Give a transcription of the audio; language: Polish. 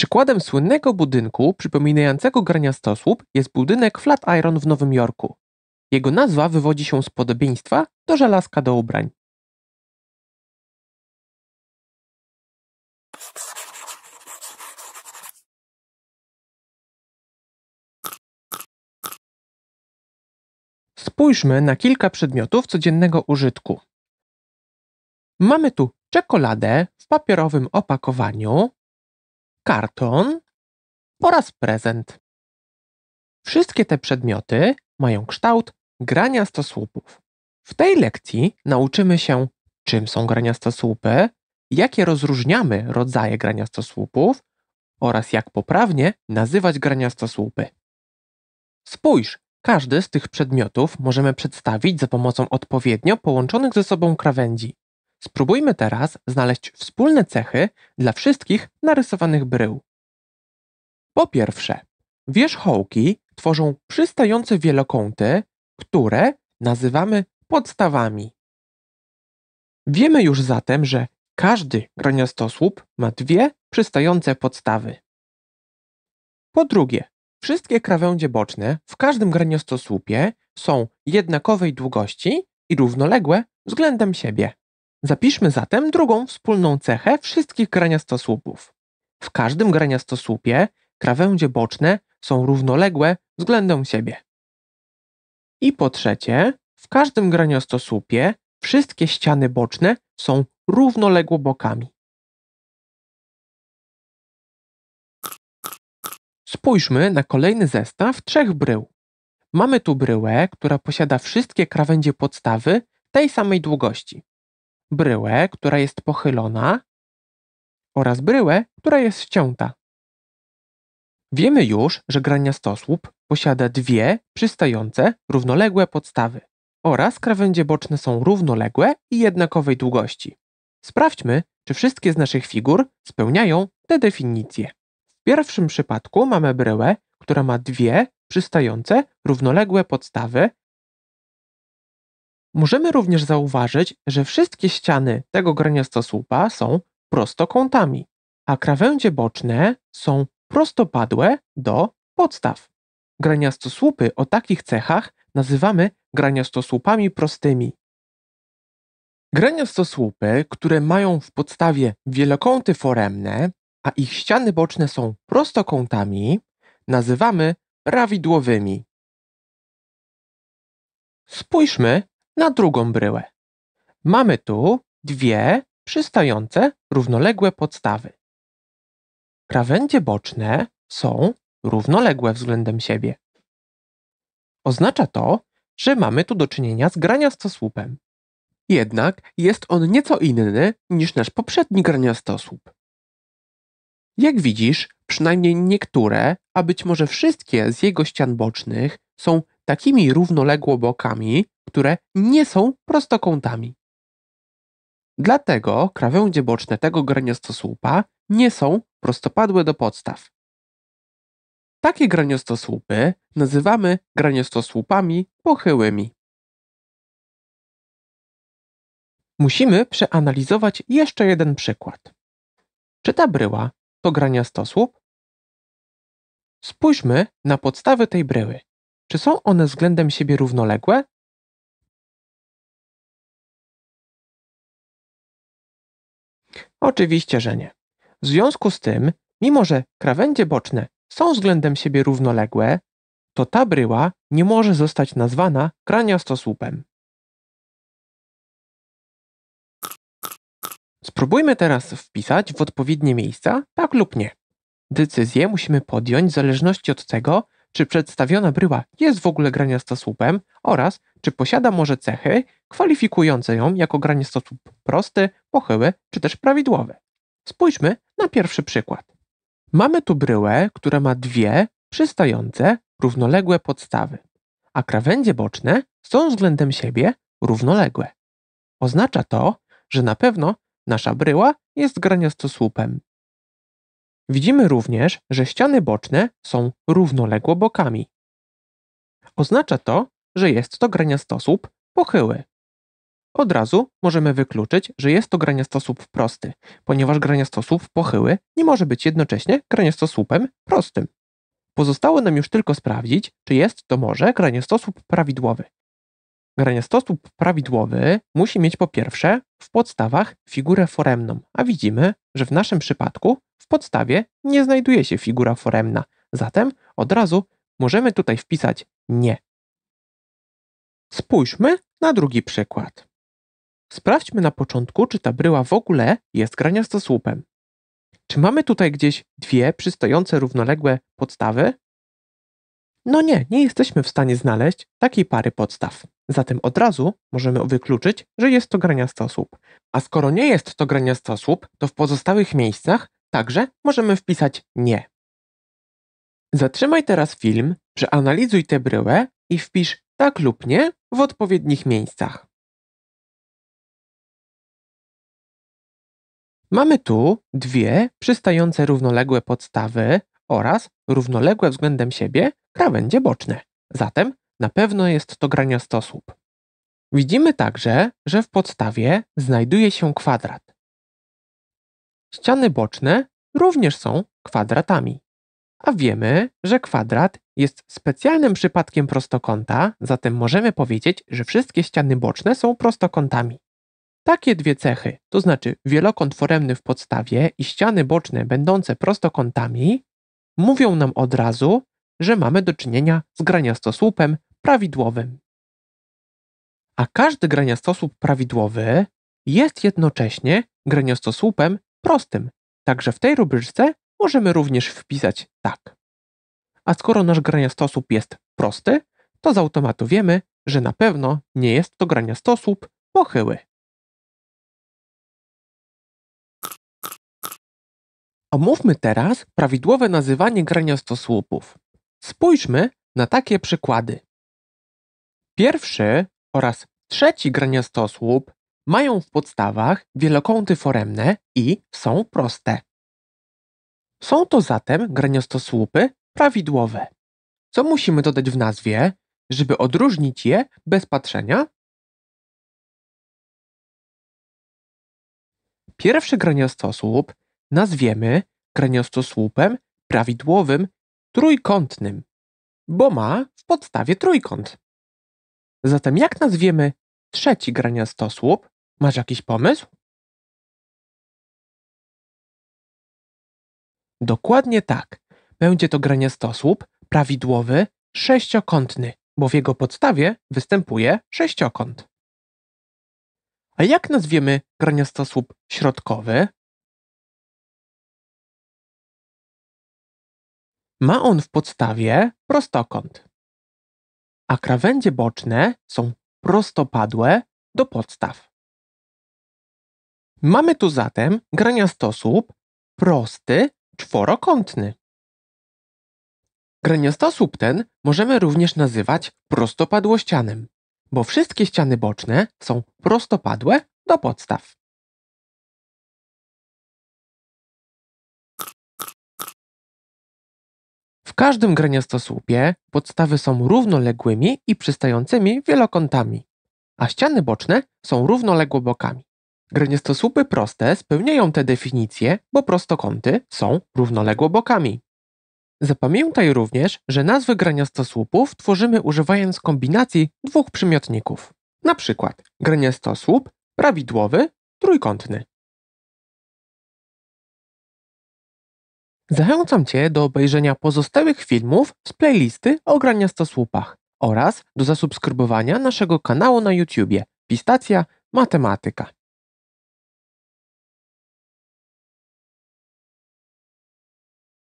Przykładem słynnego budynku przypominającego grania garniastosłup jest budynek Flatiron w Nowym Jorku. Jego nazwa wywodzi się z podobieństwa do żelazka do ubrań. Spójrzmy na kilka przedmiotów codziennego użytku. Mamy tu czekoladę w papierowym opakowaniu, karton oraz prezent. Wszystkie te przedmioty mają kształt grania stosłupów. W tej lekcji nauczymy się, czym są grania stosłupy, jakie rozróżniamy rodzaje grania stosłupów oraz jak poprawnie nazywać grania stosłupy. Spójrz, każdy z tych przedmiotów możemy przedstawić za pomocą odpowiednio połączonych ze sobą krawędzi. Spróbujmy teraz znaleźć wspólne cechy dla wszystkich narysowanych brył. Po pierwsze, wierzchołki tworzą przystające wielokąty, które nazywamy podstawami. Wiemy już zatem, że każdy graniostosłup ma dwie przystające podstawy. Po drugie, wszystkie krawędzie boczne w każdym graniostosłupie są jednakowej długości i równoległe względem siebie. Zapiszmy zatem drugą wspólną cechę wszystkich graniastosłupów. W każdym graniastosłupie krawędzie boczne są równoległe względem siebie. I po trzecie, w każdym graniastosłupie wszystkie ściany boczne są równoległo bokami. Spójrzmy na kolejny zestaw trzech brył. Mamy tu bryłę, która posiada wszystkie krawędzie podstawy tej samej długości bryłę, która jest pochylona oraz bryłę, która jest ścięta. Wiemy już, że graniastosłup posiada dwie przystające, równoległe podstawy oraz krawędzie boczne są równoległe i jednakowej długości. Sprawdźmy, czy wszystkie z naszych figur spełniają te definicje. W pierwszym przypadku mamy bryłę, która ma dwie przystające, równoległe podstawy Możemy również zauważyć, że wszystkie ściany tego graniastosłupa są prostokątami, a krawędzie boczne są prostopadłe do podstaw. Graniastosłupy o takich cechach nazywamy graniastosłupami prostymi. Graniastosłupy, które mają w podstawie wielokąty foremne, a ich ściany boczne są prostokątami, nazywamy prawidłowymi. Spójrzmy na drugą bryłę. Mamy tu dwie przystające równoległe podstawy. Krawędzie boczne są równoległe względem siebie. Oznacza to, że mamy tu do czynienia z graniastosłupem. Jednak jest on nieco inny niż nasz poprzedni graniastosłup. Jak widzisz, przynajmniej niektóre, a być może wszystkie z jego ścian bocznych są takimi równoległobokami, które nie są prostokątami. Dlatego krawędzie boczne tego graniostosłupa nie są prostopadłe do podstaw. Takie graniostosłupy nazywamy graniostosłupami pochyłymi. Musimy przeanalizować jeszcze jeden przykład. Czy ta bryła to graniastosłup? Spójrzmy na podstawy tej bryły. Czy są one względem siebie równoległe? Oczywiście, że nie. W związku z tym, mimo że krawędzie boczne są względem siebie równoległe, to ta bryła nie może zostać nazwana kraniostosłupem. Spróbujmy teraz wpisać w odpowiednie miejsca tak lub nie. Decyzję musimy podjąć w zależności od tego, czy przedstawiona bryła jest w ogóle graniastosłupem oraz czy posiada może cechy kwalifikujące ją jako graniastosłup prosty, pochyły czy też prawidłowy. Spójrzmy na pierwszy przykład. Mamy tu bryłę, która ma dwie przystające, równoległe podstawy, a krawędzie boczne są względem siebie równoległe. Oznacza to, że na pewno nasza bryła jest graniastosłupem. Widzimy również, że ściany boczne są równoległo bokami. Oznacza to, że jest to graniastosłup pochyły. Od razu możemy wykluczyć, że jest to graniastosłup prosty, ponieważ graniastosłup pochyły nie może być jednocześnie graniastosłupem prostym. Pozostało nam już tylko sprawdzić, czy jest to może graniastosłup prawidłowy. Graniastosłup prawidłowy musi mieć po pierwsze w podstawach figurę foremną, a widzimy, że w naszym przypadku w podstawie nie znajduje się figura foremna, zatem od razu możemy tutaj wpisać nie. Spójrzmy na drugi przykład. Sprawdźmy na początku, czy ta bryła w ogóle jest graniasta słupem. Czy mamy tutaj gdzieś dwie przystojące równoległe podstawy, no nie, nie jesteśmy w stanie znaleźć takiej pary podstaw. Zatem od razu możemy wykluczyć, że jest to słup. A skoro nie jest to słup, to w pozostałych miejscach także możemy wpisać nie. Zatrzymaj teraz film, przeanalizuj tę bryłę i wpisz tak lub nie w odpowiednich miejscach. Mamy tu dwie przystające równoległe podstawy, oraz równoległe względem siebie krawędzie boczne. Zatem na pewno jest to graniastosłup. Widzimy także, że w podstawie znajduje się kwadrat. Ściany boczne również są kwadratami. A wiemy, że kwadrat jest specjalnym przypadkiem prostokąta, zatem możemy powiedzieć, że wszystkie ściany boczne są prostokątami. Takie dwie cechy, to znaczy wielokąt foremny w podstawie i ściany boczne będące prostokątami, mówią nam od razu, że mamy do czynienia z graniastosłupem prawidłowym. A każdy graniastosłup prawidłowy jest jednocześnie graniastosłupem prostym, także w tej rubryczce możemy również wpisać tak. A skoro nasz graniastosłup jest prosty, to z automatu wiemy, że na pewno nie jest to graniastosłup pochyły. Omówmy teraz prawidłowe nazywanie graniastosłupów. Spójrzmy na takie przykłady. Pierwszy oraz trzeci graniastosłup mają w podstawach wielokąty foremne i są proste. Są to zatem graniastosłupy prawidłowe. Co musimy dodać w nazwie, żeby odróżnić je bez patrzenia? Pierwszy graniastosłup nazwiemy kraniostosłupem prawidłowym trójkątnym, bo ma w podstawie trójkąt. Zatem jak nazwiemy trzeci graniastosłup? Masz jakiś pomysł? Dokładnie tak. Będzie to graniastosłup prawidłowy sześciokątny, bo w jego podstawie występuje sześciokąt. A jak nazwiemy graniastosłup środkowy? Ma on w podstawie prostokąt, a krawędzie boczne są prostopadłe do podstaw. Mamy tu zatem graniastosłup prosty, czworokątny. Graniastosłup ten możemy również nazywać prostopadłościanem, bo wszystkie ściany boczne są prostopadłe do podstaw. każdym graniastosłupie podstawy są równoległymi i przystającymi wielokątami, a ściany boczne są równoległobokami. bokami. Graniastosłupy proste spełniają te definicje, bo prostokąty są równoległobokami. Zapamiętaj również, że nazwy graniastosłupów tworzymy używając kombinacji dwóch przymiotników. Na przykład graniastosłup prawidłowy, trójkątny. Zachęcam Cię do obejrzenia pozostałych filmów z playlisty Ogrania Stosłupach oraz do zasubskrybowania naszego kanału na YouTubie Pistacja Matematyka.